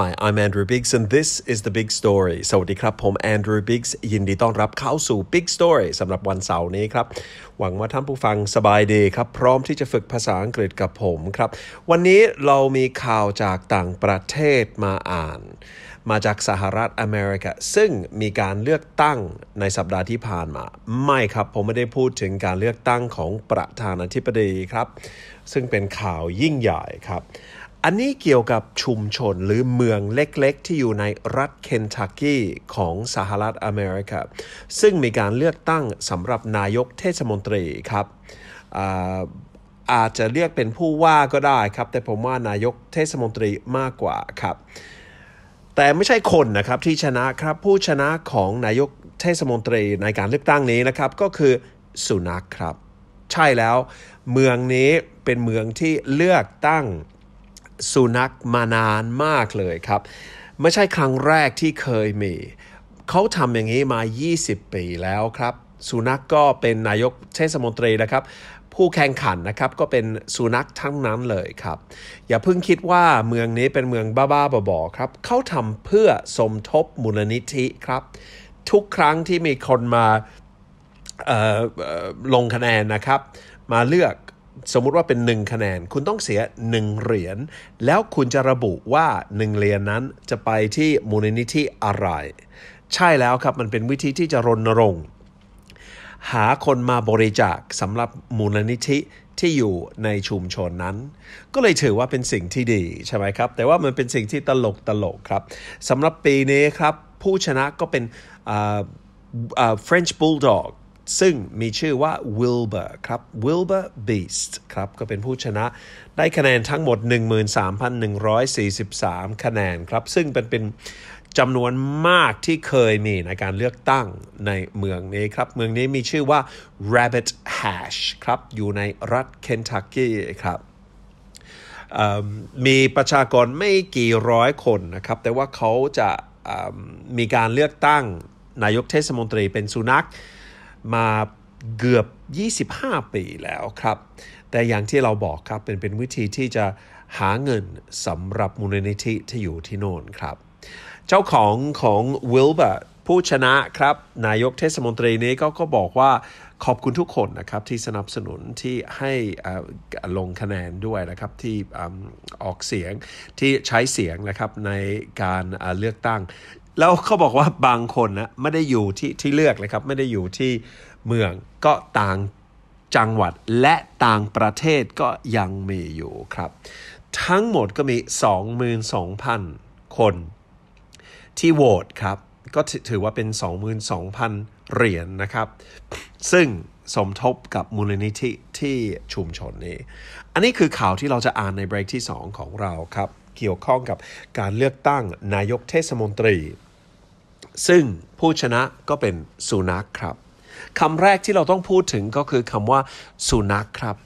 Hi, I'm Andrew Biggs and this is the Big Story สวัสดีครับผม Andrew Biggs ยินดีต้อนรับเข้าสู่ Big Story สำหรับวันเสาร์นี้ครับ หวังว่าท่านผู้ฟังสบายดีครับ พร้อมที่จะฝึกภาษาอังกฤษกับผมครับ วันนี้เรามีข่าวจากต่างประเทศมาอ่าน มาจากสหรัฐอเมริกา ซึ่งมีการเลือกตั้งในสัปดาห์ที่ผ่านมา ไม่ครับผมไม่ได้พูดถึงการเลือกตั้งของประธานาธิบดีครับ ซึ่งเป็นข่าวยิ่งใหญ่ครับอันนี้เกี่ยวกับชุมชนหรือเมืองเล็กๆ ที่อยู่ในรัฐเคนทักกี้ของสหรัฐอเมริกาซึ่งมีการเลือกตั้งสำหรับนายกเทศมนตรีครับอาจจะเรียกเป็นผู้ว่าก็ได้ครับแต่ผมว่านายกเทศมนตรีมากกว่าครับแต่ไม่ใช่คนนะครับที่ชนะครับผู้ชนะของนายกเทศมนตรีในการเลือกตั้งนี้นะครับก็คือสุนัขครับใช่แล้วเมืองนี้เป็นเมืองที่เลือกตั้งสุนัขมานานมากเลยครับ ไม่ใช่ครั้งแรกที่เคยมีเขาทำอย่างนี้มา 20 ปีแล้วครับสุนัขกก็เป็นนายกเทศมนตรีนะครับ ผู้แข่งขันนะครับก็เป็นสุนัขทั้งนั้นเลยครับ อย่าเพิ่งคิดว่าเมืองนี้เป็นเมืองบ้าๆ บอๆ ครับเขาทำเพื่อสมทบมูลนิธิครับ ทุกครั้งที่มีคนมาลงคะแนนนะครับมาเลือกสมมุติว่าเป็น1คะแนนคุณต้องเสีย1เหรียญแล้วคุณจะระบุว่า1เหรียญนนั้นจะไปที่มูลนิธิอะไร ใช่แล้วครับมันเป็นวิธีที่จะรณรงค์ หาคนมาบริจาคสำหรับมูลนิธิที่อยู่ในชุมชนนั้น ก็เลยถือว่าเป็นสิ่งที่ดี ใช่ไหมครับแต่ว่ามันเป็นสิ่งที่ตลกตลกครับสำหรับปีนี้ครับ ผู้ชนะก็เป็น French Bulldog ซึ่งมีชื่อว่า Wilbur ครับ Wilbur Beast ครับ ก็เป็นผู้ชนะได้คะแนนทั้งหมด 13,143 คะแนนครับ ซึ่งเป็นเป็นจำนวนมากที่เคยมีในการเลือกตั้งในเมืองนี้ครับ เมืองนี้มีชื่อว่า Rabbit Hash ครับ อยู่ในรัฐเคนทักกี้ครับมีประชากรไม่กี่ร้อยคนนะครับ แต่ว่าเขาจะมีการเลือกตั้งนายกเทศมนตรีเป็นสุนัขมาเกือบ 25 ปีแล้วครับ แต่อย่างที่เราบอกครับเป็นเป็นวิธีที่จะหาเงินสำหรับมูลนิธิที่อยู่ที่โน่นครับ เจ้าของของวิลเบอร์ผู้ชนะครับนายกเทศมนตรีนี้ก็ก็บอกว่าขอบคุณทุกคนนะครับที่สนับสนุนที่ให้ลงคะแนนด้วยนะครับ ที่ออกเสียงที่ใช้เสียงนะครับในการเลือกตั้งแล้วเขาบอกว่าบางคนนะไม่ได้อยู่ที่ที่เลือกเลยครับ ไม่ได้อยู่ที่เมืองก็ต่างจังหวัดและต่างประเทศก็ยังมีอยู่ครับ ทั้งหมดก็มี 22,000 คนที่โหวตครับ ก็ถือว่าเป็น 22,000 เหรียญนนะครับ ซึ่งสมทบกับมูลนิธิที่ชุมชนนี้ อันนี้คือข่าวที่เราจะอ่านในเบรกที่ 2 ของเราครับเกี่ยวข้องกับการเลือกตั้งนายกเทศมนตรี ซึ่งผู้ชนะก็เป็นสุนัขครับ คำแรกที่เราต้องพูดถึงก็คือคำว่าสุนัขครับ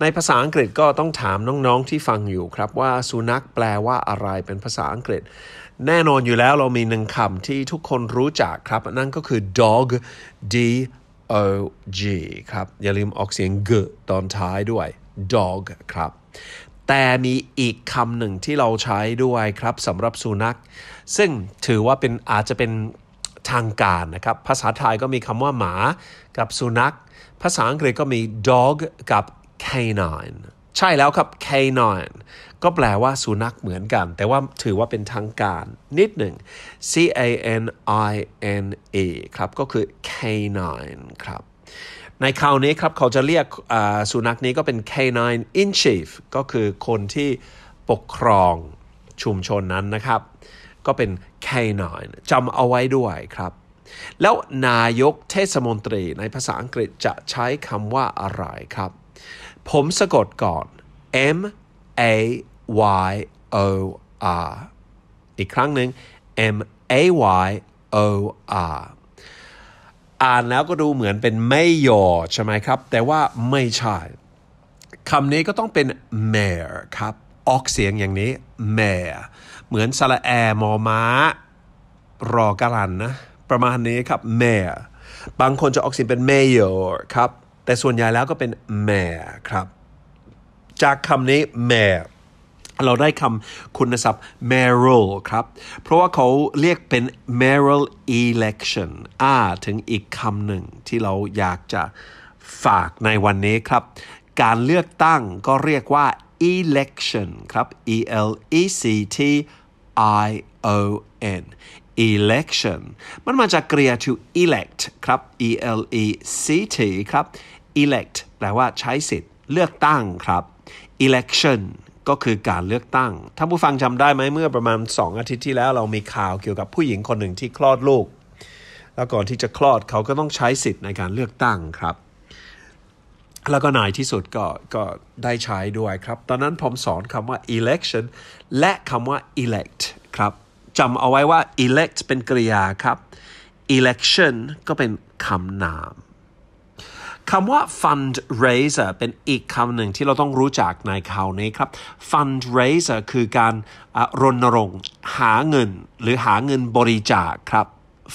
ในภาษาอังกฤษก็ต้องถามน้องๆที่ฟังอยู่ครับว่าสุนัขแปลว่าอะไรเป็นภาษาอังกฤษ แน่นอนอยู่แล้วเรามีหนึ่งคำที่ทุกคนรู้จักครับ นั่นก็คือ dog d o g ครับ อย่าลืมออกเสียง g ตอนท้ายด้วย dog ครับแต่มีอีกคำหนึ่งที่เราใช้ด้วยครับสำหรับสุนัข ซึ่งถือว่าเป็นอาจจะเป็นทางการนะครับ ภาษาไทยก็มีคำว่าหมา กับสุนัข ภาษาอังกฤษก็มี dog กับ canine ใช่แล้วครับ canine ก็แปลว่าสุนัขเหมือนกัน แต่ว่าถือว่าเป็นทางการนิดหนึ่ง c a n i n e ครับก็คือ canine ครับในคราวนี้ครับ เขาจะเรียกสุนัขนี้ก็เป็น canine in chief ก็คือคนที่ปกครองชุมชนนั้นนะครับ ก็เป็น canine จำเอาไว้ด้วยครับ แล้วนายกเทศมนตรีในภาษาอังกฤษจะใช้คำว่าอะไรครับ ผมสะกดก่อน M A Y O R อีกครั้งหนึ่ง M A Y O R อ่านแล้วก็ดูเหมือนเป็นไม่ยอใช่ไหมครับ แต่ว่าไม่ใช่คำนี้ก็ต้องเป็น m a ร์ครับออกเสียงอย่างนี้ m a ร์เหมือนสระแอมอม้า รอกรันนะ ประมาณนี้ครับ m a ร์บางคนจะออกเสียงเป็น mayor ครับแต่ส่วนใหญ่แล้วก็เป็น m a ร์ครับ จากคำนี้ m a ร o เราได้คำคุณศัพท์ m e r r i l ครับ เพราะว่าเขาเรียกเป็น m e r r i l election อ่า ถึงอีกคำหนึ่งที่เราอยากจะฝากในวันนี้ครับ การเลือกตั้งก็เรียกว่า election ครับ e l e c t i o n election มันมาจากกริยา to elect ครับ e l e c t ครับ elect แปลว่าใช้สิทธิ์ เลือกตั้งครับ election ก็คือการเลือกตั้งท่านผู้ฟังจำได้ไหมเมื่อประมาณ 2 อาทิตย์ที่แล้วเรามีข่าวเกี่ยวกับผู้หญิงคนหนึ่งที่คลอดลูก แล้วก่อนที่จะคลอดเขาก็ต้องใช้สิทธิ์ในการเลือกตั้งครับ แล้วก็นายที่สุดก็ก็ได้ใช้ด้วยครับตอนนั้นผมสอนคำว่า election และคำว่า elect ครับจำเอาไว้ว่า elect เป็นกริยาครับ election ก็เป็นคำนามคำว่า fundraiser เป็นอีกคำหนึ่งที่เราต้องรู้จักในข่าวนี้ครับ fundraiser คือการรณรงค์หาเงินหรือหาเงินบริจาคครับ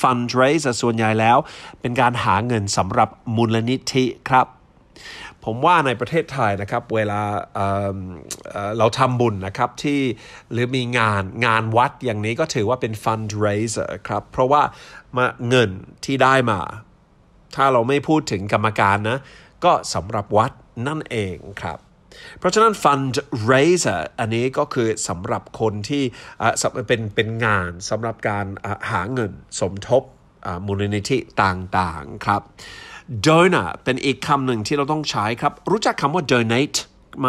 fundraiser ส่วนใหญ่แล้วเป็นการหาเงินสำหรับมูลนิธิครับ ผมว่าในประเทศไทยนะครับเวลาเเราทำบุญนะครับที่หรือมีงานงานวัดอย่างนี้ก็ถือว่าเป็น fundraiser ครับเพราะว่าเงินที่ได้มาถ้าเราไม่พูดถึงกรรมการนะ ก็สำหรับวัดนั่นเองครับ เพราะฉะนั้น fundraiser อันนี้ก็คือสำหรับคนที่เป็นเป็นงานสำหรับการหาเงิน สมทบมูลนิธิต่าง ๆ ครับ donor เป็นอีกคำหนึ่งที่เราต้องใช้ครับ รู้จักคำว่า donate ไหม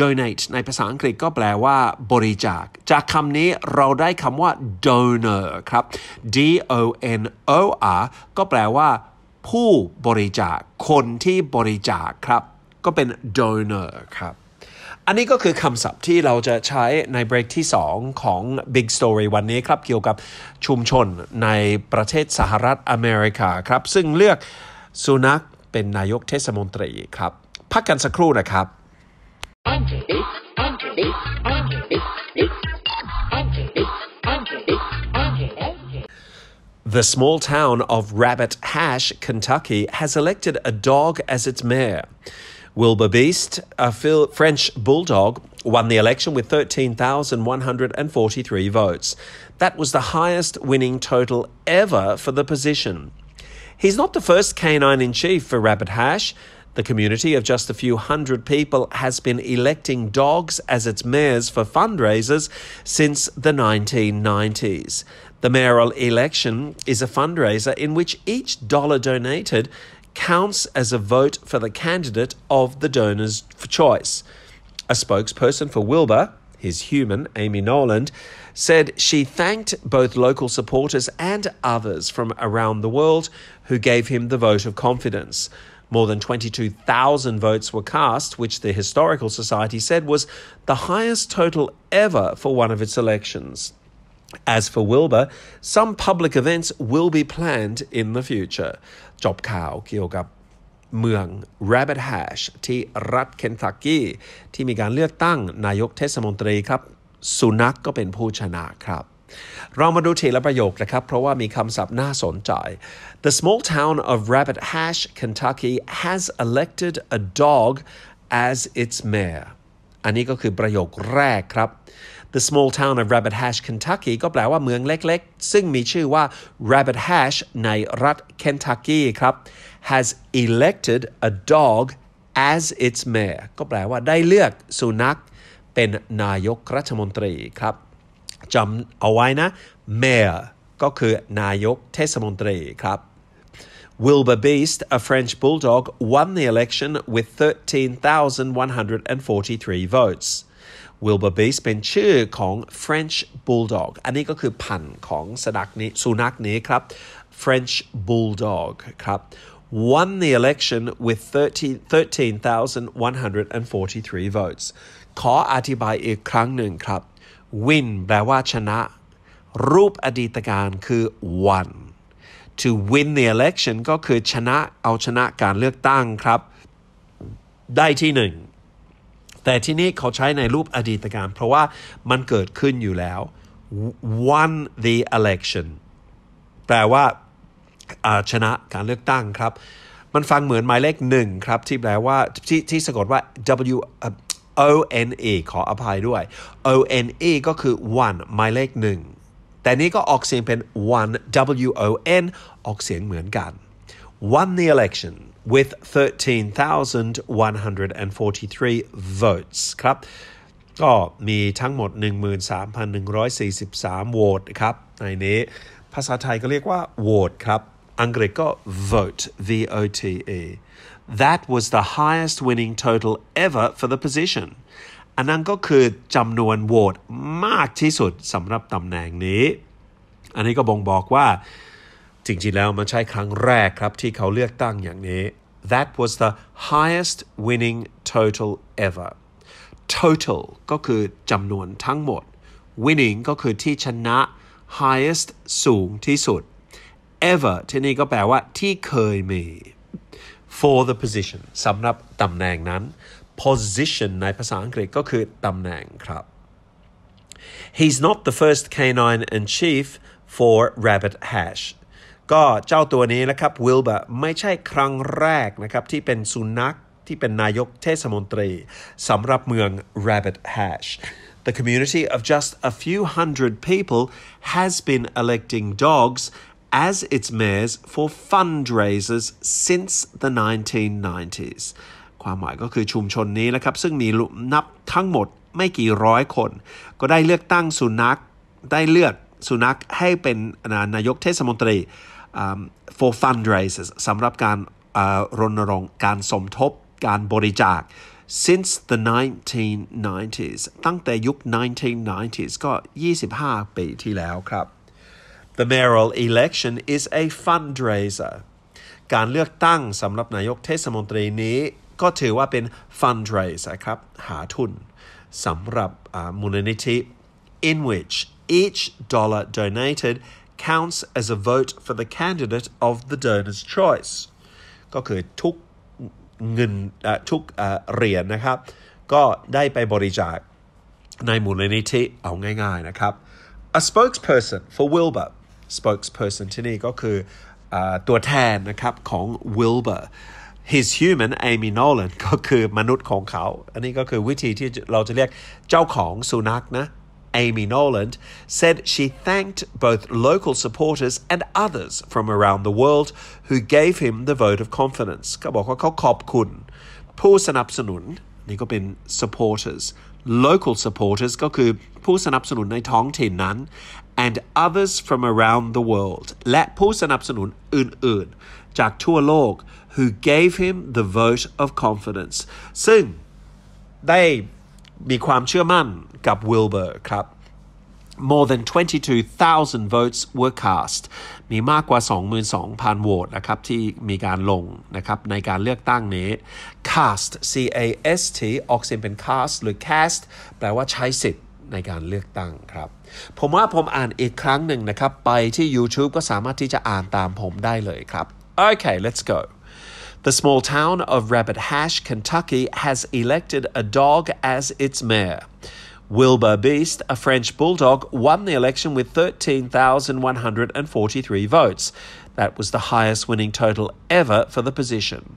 donate ในภาษาอังกฤษก็แปลว่าบริจาค จากคำนี้เราได้คำว่า donor ครับ d o n o r ก็แปลว่าผู้บริจาคคนที่บริจาคครับก็เป็น donor ครับ อันนี้ก็คือคำศัพท์ที่เราจะใช้ในเบรกที่ 2 ของ Big Story วันนี้ครับเกี่ยวกับชุมชนในประเทศสหรัฐอเมริกาครับ ซึ่งเลือกสุนัขเป็นนายกเทศมนตรีครับ พักกันสักครู่นะครับ The small town of Rabbit Hash, Kentucky, has elected a dog as its mayor. Wilbur Beast, a French bulldog, won the election with 13,143 votes. That was the highest winning total ever for the position. He's not the first canine in chief for Rabbit Hash. The community of just a few hundred people has been electing dogs as its mayors for fundraisers since the 1990s. The mayoral election is a fundraiser in which each dollar donated counts as a vote for the candidate of the donor's choice. A spokesperson for Wilbur, his human, Amy Noland, said she thanked both local supporters and others from around the world who gave him the vote of confidence. More than 22,000 votes were cast, which the Historical Society said was the highest total ever for one of its elections. As for Wilbur, some public events will be planned in the future. muang Rabbit Hash ที่รัฐเคนทักกี้ที่มีการเลือกตั้งนายกเทศมนตรีครับ krap. เรามาดูทีละประโยคนะครับ เพราะว่ามีคำศัพท์น่าสนใจ The small town of Rabbit Hash, Kentucky has elected a dog as its mayor อันนี้ก็คือประโยคแรกครับ The small town of Rabbit Hash, Kentucky ก็แปลว่าเมืองเล็กๆ ซึ่งมีชื่อว่า Rabbit Hash ในรัฐ Kentucky ครับ has elected a dog as its mayor ก็แปลว่าได้เลือกสุนัขเป็นนายกรัฐมนตรีครับจำเอาไว้นะ mayor ก็คือนายกเทศมนตรีครับ Wilbur Beast, a French bulldog, won the election with 13,143 votes. Wilbur Beast เป็นชื่อของ French bulldog อันนี้ก็คือพันธุ์ของสุนัขนี้สุนัขนี้ครับ French bulldog ครับ won the election with 13,143 votes ขออธิบายอีกครั้งหนึ่งครับ win แปลว่าชนะรูปอดีตการคือ one to win the election ก็คือชนะเอาชนะการเลือกตั้งครับ ได้ที่หนึ่งแต่ที่นี่เขาใช้ในรูปอดีตการ เพราะว่ามันเกิดขึ้นอยู่แล้ว won the election แปลว่าชนะการเลือกตั้งครับ มันฟังเหมือนหมายเลขหนึ่งครับ ที่แปลว่าที่ที่สะกดว่า w O N E ขออภัยด้วย O N E ก็คือ one หมายเลขหนึ่ง แต่นี้ก็ออกเสียงเป็น one W O N ออกเสียงเหมือนกัน won the election with 13,143 votes ครับ ก็มีทั้งหมด 13,143โหวตครับ ในนี้ภาษาไทยก็เรียกว่าโหวตครับ อังกฤษก็ vote V O T E That was the highest winning total ever for the position อันนั้นก็คือจำนวนโหวตมากที่สุดสำหรับตำแหน่งนี้ อันนี้ก็บ่งบอกว่า จริง ๆแล้วมันใช่ครั้งแรกครับที่เขาเลือกตั้งอย่างนี้ That was the highest winning total ever total ก็คือจำนวนทั้งหมด winning ก็คือที่ชนะ highest สูงที่สุด ever ที่นี่ก็แปลว่าที่เคยมี for the position สำหรับตำแหน่งนั้น position ในภาษาอังกฤษก็คือตำแหน่งครับ he's not the first canine in chief for rabbit hash ก็เจ้าตัวนี้นะครับวิลเบอร์ไม่ใช่ครั้งแรกนะครับที่เป็นสุนัขที่เป็นนายกเทศมนตรีสำหรับเมือง Rabbit Hash The community of just a few hundred people has been electing dogs as its mayors for fundraisers since the 1990s ความหมายก็คือชุมชนนี้นะครับ ซึ่งมีนับทั้งหมดไม่กี่ร้อยคน ก็ได้เลือกตั้งสุนัขได้เลือกสุนัขให้เป็นนายกเทศมนตรี for fundraisers สำหรับการรณรงค์ การสมทบการบริจาค since the 1990s ตั้งแต่ยุค 1990s ก็ 25 ปีที่แล้วครับ The mayoral election is a fundraiser การเลือกตั้งสำหรับนายกเทศมนตรีนี้ก็ถือว่าเป็น fundraiser ครับหาทุนสำหรับมูลนิธิ in which each dollar donated counts as a vote for the candidate of the donor's choice ก็คือทุกเงินทุกเหรียญนะครับก็ได้ไปบริจาคในมูลนิธิเอาง่ายๆนะครับ A spokesperson for Wilbur spokesperson ที่นี่ก็คือตัวแทนนะครับของ Wilbur his human Amy Nolan ก็คือมนุษย์ของเขา อันนี้ก็คือวิธีที่เราจะเรียกเจ้าของสุนัขนะ Amy n o l a n said she thanked both local supporters and others from around the world who gave him the vote of confidence. ก็บอกว่าเขาขอบคุณผู้สนับสนุนนี่ก็เป็น supporters local supporters ก็คือผู้สนับสนุนในท้องถิ่นนั้น and others from around the world และผู้สนับสนุนอื่นๆ จากทั่วโลก who gave him the vote of confidence ซึ่งได้มีความเชื่อมั่นกับวิลเบอร์ครับ more than 22,000 votes were cast มีมากกว่า 22,000โหวตนะครับที่มีการลงนะครับในการเลือกตั้งนี้ cast C A S T ออกเสียงเป็น cast หรือ cast แปลว่าใช้สิทธิ์ในการเลือกตั้งครับผมว่าผมอ่านอีกครั้งหนึ่งนะครับ YouTube Okay let's go The small town of Rabbit Hash, Kentucky has elected a dog as its mayor. Wilbur Beast, a French bulldog, won the election with 13,143 votes. That was the highest winning total ever for the position.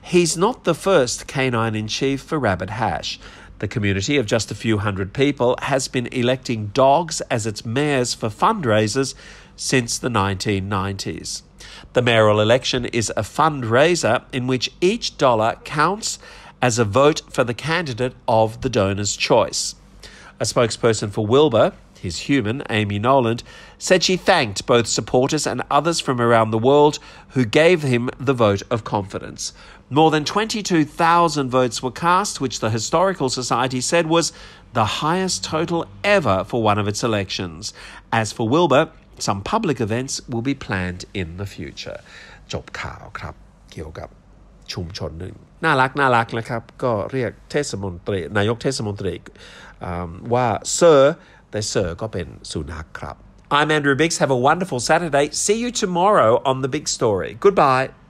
He's not the first canine in chief for Rabbit Hash. The community of just a few hundred people has been electing dogs as its mayors for fundraisers since the 1990s. The mayoral election is a fundraiser in which each dollar counts as a vote for the candidate of the donor's choice. A spokesperson for Wilbur, his human, Amy Noland, said she thanked both supporters and others from around the world who gave him the vote of confidence. More than 22,000 votes were cast, which the Historical Society said was the highest total ever for one of its elections. As for Wilbur, some public events will be planned in the future จบข่าวครับเกี่ยวกับชุมชนหนึ่งน่ารักน่ารักนะครับนายกเทศมนตรีว่าเซอร์แต่เซอร์ก็เป็นสุนัขครับ I'm Andrew Biggs. Have a wonderful Saturday. See you tomorrow on The Big Story. Goodbye.